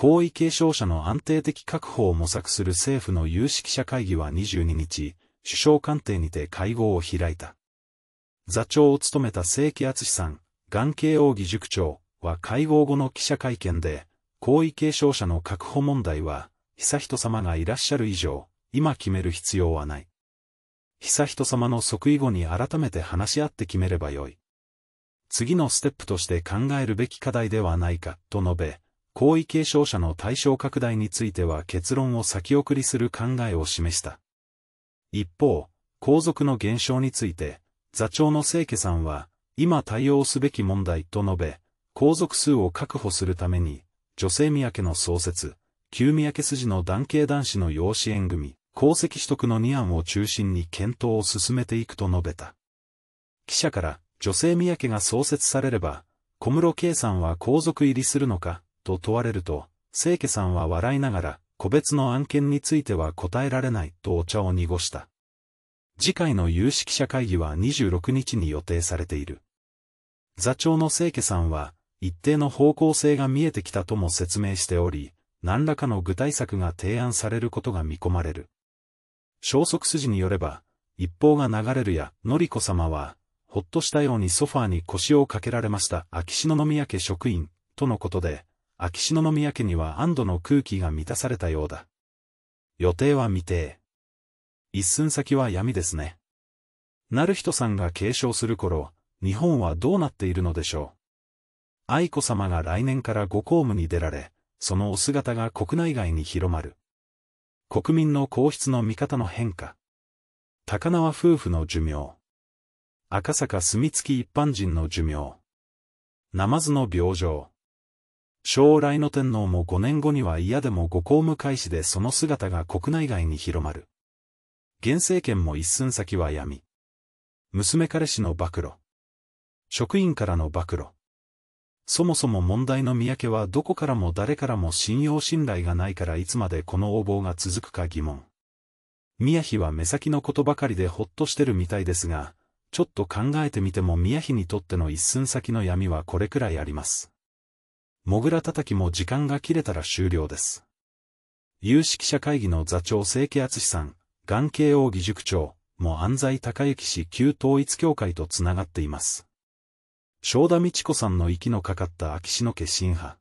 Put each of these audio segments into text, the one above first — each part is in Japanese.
皇位継承者の安定的確保を模索する政府の有識者会議は22日、首相官邸にて会合を開いた。座長を務めた正木敦さん、眼慶王義塾長は会合後の記者会見で、皇位継承者の確保問題は、悠仁さまがいらっしゃる以上、今決める必要はない。悠仁さまの即位後に改めて話し合って決めればよい。次のステップとして考えるべき課題ではないか、と述べ、皇位継承者の対象拡大については結論を先送りする考えを示した。一方、皇族の減少について、座長の清家さんは、今対応すべき問題と述べ、皇族数を確保するために、女性宮家の創設、旧宮家筋の男系男子の養子縁組、功績取得の2案を中心に検討を進めていくと述べた。記者から、女性宮家が創設されれば、小室圭さんは皇族入りするのかと問われると、清家さんは笑いながら、個別の案件については答えられないとお茶を濁した。次回の有識者会議は26日に予定されている。座長の清家さんは、一定の方向性が見えてきたとも説明しており、何らかの具体策が提案されることが見込まれる。消息筋によれば、一報が流れるや、のりこ様は、ほっとしたようにソファーに腰をかけられました秋篠宮家職員、とのことで、秋篠宮家には安堵の空気が満たされたようだ。予定は未定。一寸先は闇ですね。なるさんが継承する頃、日本はどうなっているのでしょう。愛子さまが来年からご公務に出られ、そのお姿が国内外に広まる。国民の皇室の見方の変化。高輪夫婦の寿命。赤坂住付一般人の寿命。ナマズの病状。将来の天皇も5年後には嫌でもご公務開始でその姿が国内外に広まる。現政権も一寸先は闇。娘彼氏の暴露。職員からの暴露。そもそも問題の三宅はどこからも誰からも信用信頼がないからいつまでこの横暴が続くか疑問。宮妃は目先のことばかりでほっとしてるみたいですが、ちょっと考えてみても宮妃にとっての一寸先の闇はこれくらいあります。モグラ叩きも時間が切れたら終了です。有識者会議の座長清家敦さん、眼慶応義塾長、も安西高之氏旧統一協会とつながっています。正田美智子さんの息のかかった秋篠家新派。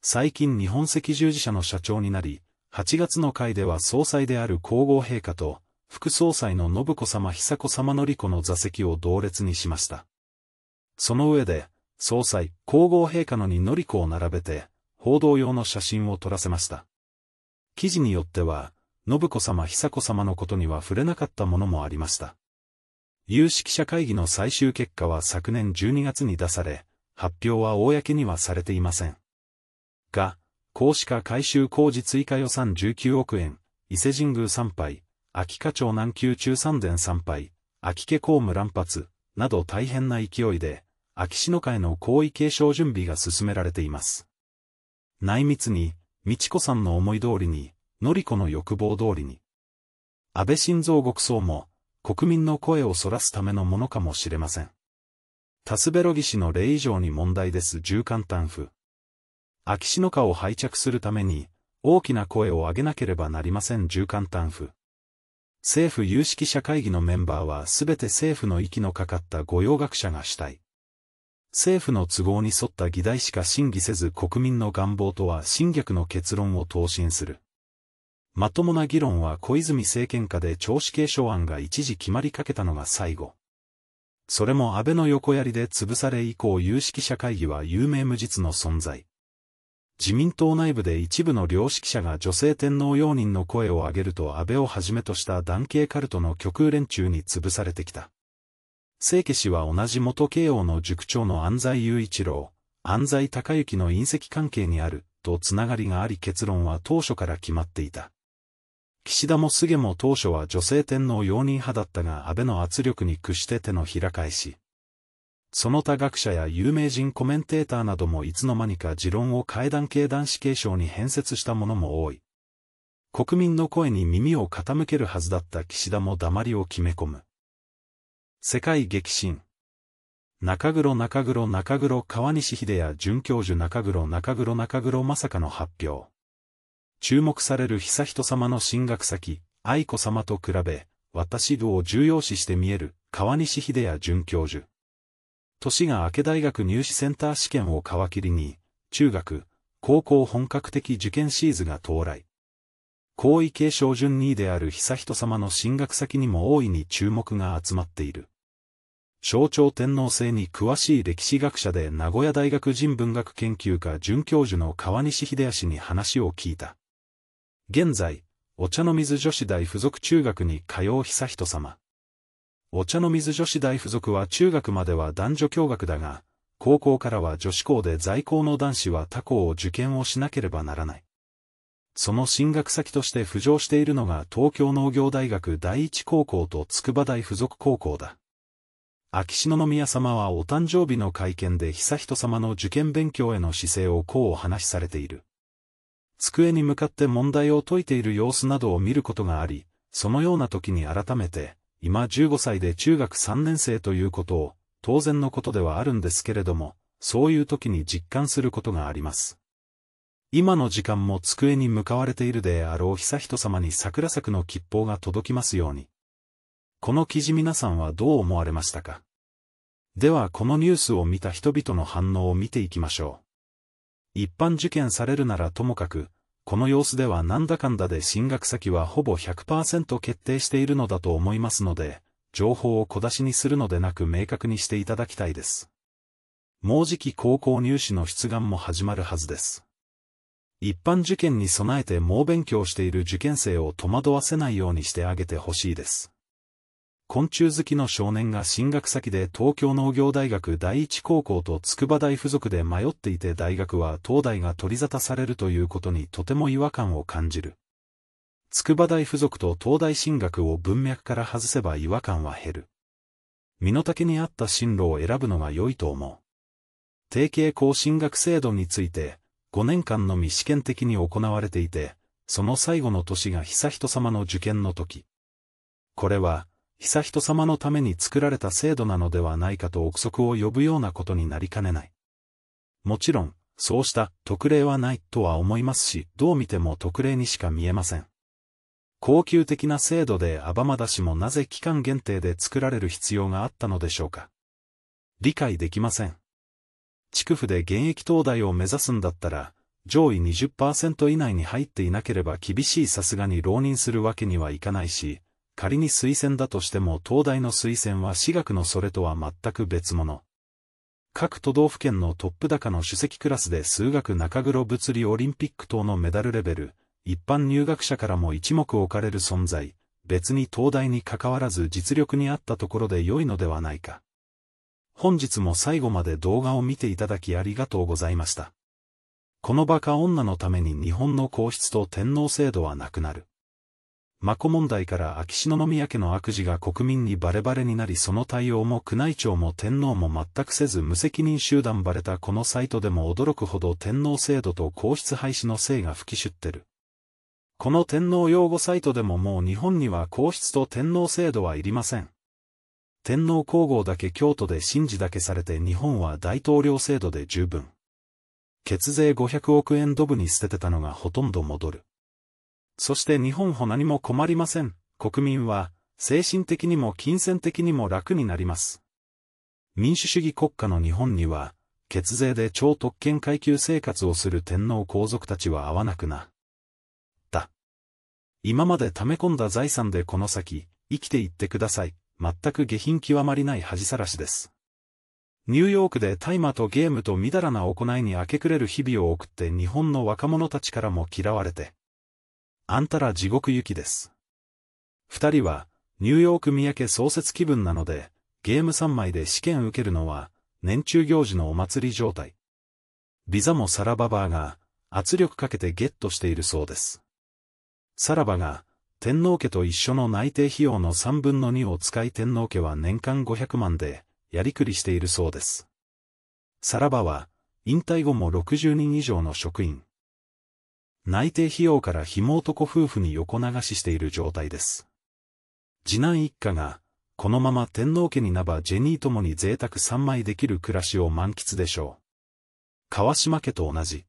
最近日本赤十字社の社長になり、8月の会では総裁である皇后陛下と、副総裁の信子様久子様のり子の座席を同列にしました。その上で、総裁、皇后陛下のにのり子を並べて、報道用の写真を撮らせました。記事によっては、信子様久子様のことには触れなかったものもありました。有識者会議の最終結果は昨年12月に出され、発表は公にはされていません。が、公私化改修工事追加予算19億円、伊勢神宮参拝、秋花町南宮中三殿参拝、秋家公務乱発、など大変な勢いで、秋篠会の皇位継承準備が進められています。内密に、美智子さんの思い通りに、典子の欲望通りに。安倍晋三国葬も、国民の声を逸らすためのものかもしれません。タスベロギ氏の例以上に問題です中間担府。秋篠家を拝着するために、大きな声を上げなければなりません中間担府。政府有識者会議のメンバーはすべて政府の息のかかった御用学者がしたい。政府の都合に沿った議題しか審議せず国民の願望とは侵略の結論を答申する。まともな議論は小泉政権下で調子継承案が一時決まりかけたのが最後。それも安倍の横槍で潰され以降有識者会議は有名無実の存在。自民党内部で一部の良識者が女性天皇容認の声を上げると安倍をはじめとした男系カルトの極右連中に潰されてきた。清家氏は同じ元慶応の塾長の安西雄一郎、安西隆之の隕石関係にある、とつながりがあり結論は当初から決まっていた。岸田も菅も当初は女性天皇容認派だったが安倍の圧力に屈して手のひら返し。その他学者や有名人コメンテーターなどもいつの間にか持論を階段系男子継承に変説したものも多い。国民の声に耳を傾けるはずだった岸田も黙りを決め込む。世界激震。中黒中黒中黒川西秀也准教授中黒中黒中黒まさかの発表。注目される悠仁様の進学先、愛子様と比べ、私部を重要視して見える川西秀也准教授。年が明け大学入試センター試験を皮切りに、中学、高校本格的受験シーズンが到来。皇位継承順2位である悠仁さまの進学先にも大いに注目が集まっている。象徴天皇制に詳しい歴史学者で名古屋大学人文学研究科准教授の川西秀康に話を聞いた。現在、お茶の水女子大附属中学に通う悠仁さま。お茶の水女子大附属は中学までは男女共学だが、高校からは女子校で在校の男子は他校を受験をしなければならない。その進学先として浮上しているのが東京農業大学第一高校と筑波大附属高校だ。秋篠宮様はお誕生日の会見で悠仁様の受験勉強への姿勢をこうお話しされている。机に向かって問題を解いている様子などを見ることがあり、そのような時に改めて、今15歳で中学3年生ということを、当然のことではあるんですけれども、そういう時に実感することがあります。今の時間も机に向かわれているであろう悠仁様に桜咲くの吉報が届きますように。この記事皆さんはどう思われましたかではこのニュースを見た人々の反応を見ていきましょう。一般受験されるならともかく、この様子ではなんだかんだで進学先はほぼ100%決定しているのだと思いますので、情報を小出しにするのでなく明確にしていただきたいです。もうじき高校入試の出願も始まるはずです。一般受験に備えて猛勉強している受験生を戸惑わせないようにしてあげてほしいです。昆虫好きの少年が進学先で東京農業大学第一高校と筑波大附属で迷っていて大学は東大が取り沙汰されるということにとても違和感を感じる。筑波大附属と東大進学を文脈から外せば違和感は減る。身の丈に合った進路を選ぶのが良いと思う。定型校進学制度について、5年間のみ試験的に行われていて、その最後の年が悠仁さまの受験の時。これは、悠仁さまのために作られた制度なのではないかと憶測を呼ぶようなことになりかねない。もちろん、そうした特例はないとは思いますし、どう見ても特例にしか見えません。高級的な制度でアバマダ氏もなぜ期間限定で作られる必要があったのでしょうか。理解できません。区府で現役東大を目指すんだったら、上位20%以内に入っていなければ厳しいさすがに浪人するわけにはいかないし、仮に推薦だとしても東大の推薦は私学のそれとは全く別物。各都道府県のトップ高の首席クラスで数学中黒物理オリンピック等のメダルレベル、一般入学者からも一目置かれる存在、別に東大に関わらず実力にあったところで良いのではないか。本日も最後まで動画を見ていただきありがとうございました。このバカ女のために日本の皇室と天皇制度はなくなる。マコ問題から秋篠宮家の悪事が国民にバレバレになりその対応も宮内庁も天皇も全くせず無責任集団バレたこのサイトでも驚くほど天皇制度と皇室廃止の性が吹き出ってる。この天皇擁護サイトでももう日本には皇室と天皇制度はいりません。天皇皇后だけ京都で神事だけされて日本は大統領制度で十分。血税500億円ドブに捨ててたのがほとんど戻る。そして日本ほ何も困りません。国民は、精神的にも金銭的にも楽になります。民主主義国家の日本には、血税で超特権階級生活をする天皇皇族たちは合わなくな。だ。今まで溜め込んだ財産でこの先、生きていってください。全く下品極まりない恥さらしです。ニューヨークで大麻とゲームとみだらな行いに明け暮れる日々を送って日本の若者たちからも嫌われて、あんたら地獄行きです。二人は、ニューヨーク三宅創設気分なので、ゲーム3枚で試験受けるのは、年中行事のお祭り状態。ビザもサラババーが、圧力かけてゲットしているそうです。サラバが、天皇家と一緒の内定費用の3分の2を使い天皇家は年間500万で、やりくりしているそうです。サラバは、引退後も60人以上の職員。内定費用からひも男夫婦に横流ししている状態です。次男一家が、このまま天皇家になばジェニーともに贅沢三枚できる暮らしを満喫でしょう。川島家と同じ。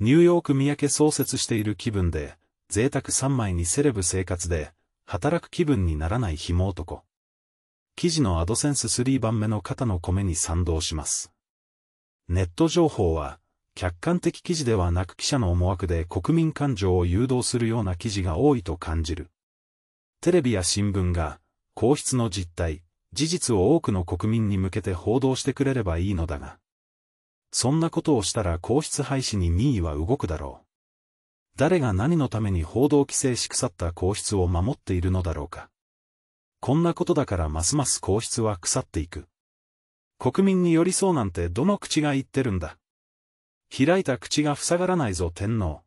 ニューヨーク三宅創設している気分で、贅沢三枚にセレブ生活で、働く気分にならないひも男。記事のアドセンス3番目の肩の米に賛同します。ネット情報は、客観的記事ではなく記者の思惑で国民感情を誘導するような記事が多いと感じる。テレビや新聞が、皇室の実態、事実を多くの国民に向けて報道してくれればいいのだが。そんなことをしたら皇室廃止に民意は動くだろう。誰が何のために報道規制し腐った皇室を守っているのだろうか。こんなことだからますます皇室は腐っていく。国民に寄り添うなんてどの口が言ってるんだ。開いた口が塞がらないぞ天皇。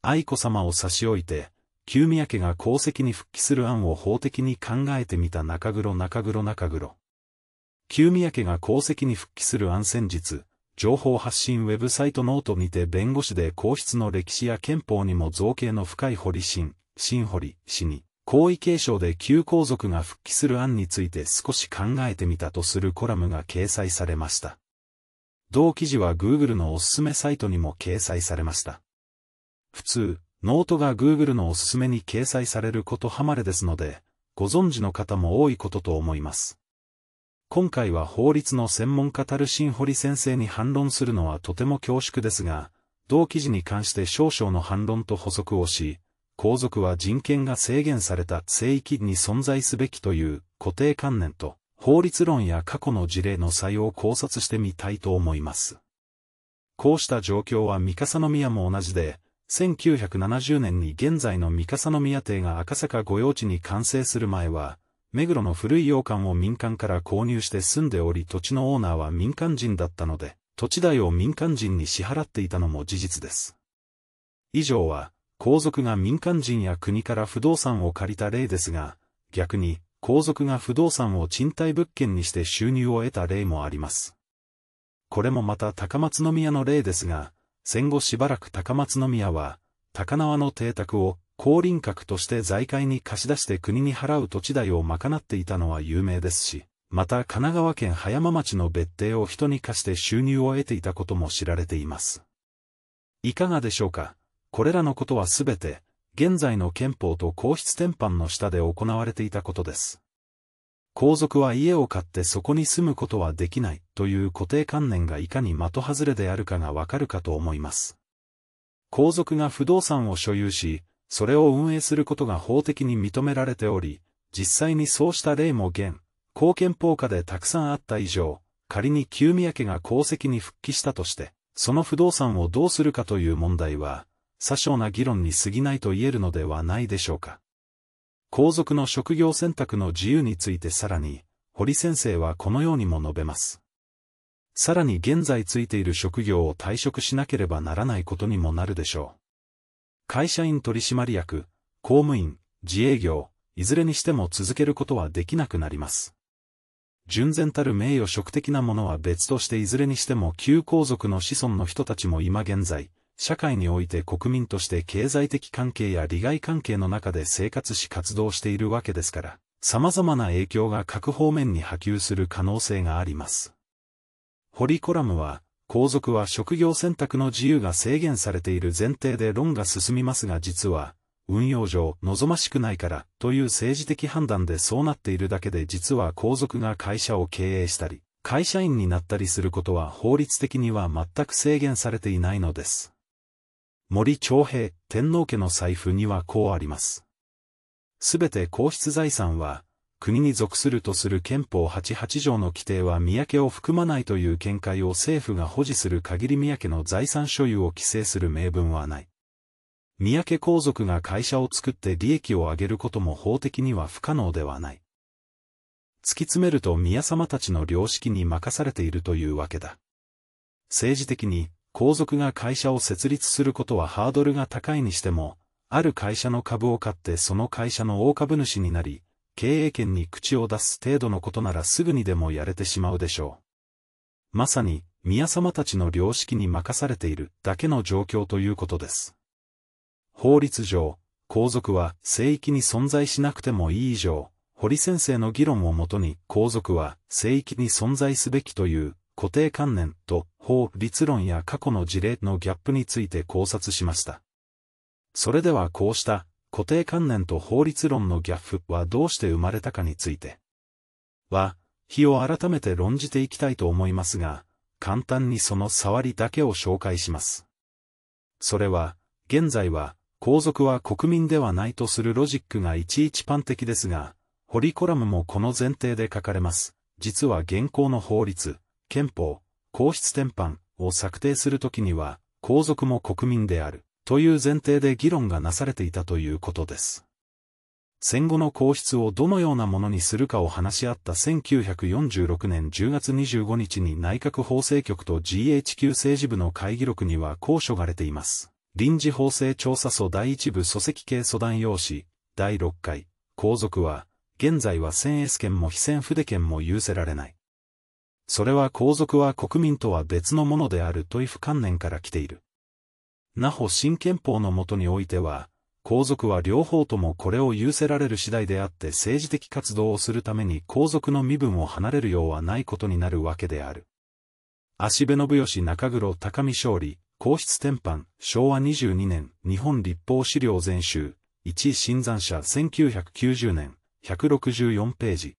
愛子様を差し置いて、旧宮家が功績に復帰する案を法的に考えてみた中黒中黒中黒。旧宮家が功績に復帰する案先日、情報発信ウェブサイトノートにて弁護士で皇室の歴史や憲法にも造形の深い堀新、新堀、氏に、皇位継承で旧皇族が復帰する案について少し考えてみたとするコラムが掲載されました。同記事は Google のおすすめサイトにも掲載されました。普通、ノートが Google のおすすめに掲載されることはまれですので、ご存知の方も多いことと思います。今回は法律の専門家タルシンホリ先生に反論するのはとても恐縮ですが、同記事に関して少々の反論と補足をし、皇族は人権が制限された聖域に存在すべきという固定観念と、法律論や過去の事例の作用を考察してみたいと思います。こうした状況は三笠宮も同じで、1970年に現在の三笠宮邸が赤坂御用地に完成する前は、目黒の古い洋館を民間から購入して住んでおり土地のオーナーは民間人だったので、土地代を民間人に支払っていたのも事実です。以上は、皇族が民間人や国から不動産を借りた例ですが、逆に、皇族が不動産を賃貸物件にして収入を得た例もあります。これもまた高松宮の例ですが、戦後しばらく高松宮は、高輪の邸宅を高輪閣として財界に貸し出して国に払う土地代を賄っていたのは有名ですし、また神奈川県葉山町の別邸を人に貸して収入を得ていたことも知られています。いかがでしょうかこれらのことはすべて、現在の憲法と皇室典範の下で行われていたことです。皇族は家を買ってそこに住むことはできないという固定観念がいかに的外れであるかがわかるかと思います。皇族が不動産を所有し、それを運営することが法的に認められており、実際にそうした例も現、公憲法下でたくさんあった以上、仮に旧宮家が功績に復帰したとして、その不動産をどうするかという問題は、些少な議論に過ぎないと言えるのではないでしょうか。皇族の職業選択の自由についてさらに、堀先生はこのようにも述べます。さらに現在ついている職業を退職しなければならないことにもなるでしょう。会社員取締役、公務員、自営業、いずれにしても続けることはできなくなります。純然たる名誉職的なものは別としていずれにしても旧皇族の子孫の人たちも今現在、社会において国民として経済的関係や利害関係の中で生活し活動しているわけですから、様々な影響が各方面に波及する可能性があります。ホリコラムは、皇族は職業選択の自由が制限されている前提で論が進みますが実は、運用上望ましくないからという政治的判断でそうなっているだけで実は皇族が会社を経営したり、会社員になったりすることは法律的には全く制限されていないのです。森長平、天皇家の財布にはこうあります。すべて皇室財産は、国に属するとする憲法88条の規定は三宅を含まないという見解を政府が保持する限り三宅の財産所有を規制する名分はない。三宅皇族が会社を作って利益を上げることも法的には不可能ではない。突き詰めると宮様たちの良識に任されているというわけだ。政治的に、皇族が会社を設立することはハードルが高いにしても、ある会社の株を買ってその会社の大株主になり、経営権に口を出す程度のことならすぐにでもやれてしまうでしょう。まさに、宮様たちの良識に任されているだけの状況ということです。法律上、皇族は聖域に存在しなくてもいい以上、堀先生の議論をもとに皇族は聖域に存在すべきという固定観念と法律論や過去の事例のギャップについて考察しました。それではこうした固定観念と法律論のギャップはどうして生まれたかについては、日を改めて論じていきたいと思いますが、簡単にその触りだけを紹介します。それは、現在は、皇族は国民ではないとするロジックがいちいち般的ですが、ホリコラムもこの前提で書かれます。実は現行の法律、憲法、皇室転換を策定するときには、皇族も国民である、という前提で議論がなされていたということです。戦後の皇室をどのようなものにするかを話し合った1946年10月25日に内閣法制局と GHQ 政治部の会議録にはこう書がれています。臨時法制調査組第一部組織系相談用紙、第6回、皇族は、現在は先 S 権も非戦筆権も許せられない。それは皇族は国民とは別のものであるといふ観念から来ている。なほ新憲法のもとにおいては、皇族は両方ともこれを許せられる次第であって政治的活動をするために皇族の身分を離れるようはないことになるわけである。足部信義中黒高見勝利、皇室転換、昭和22年、日本立法資料全集、1新山社1990年、164ページ。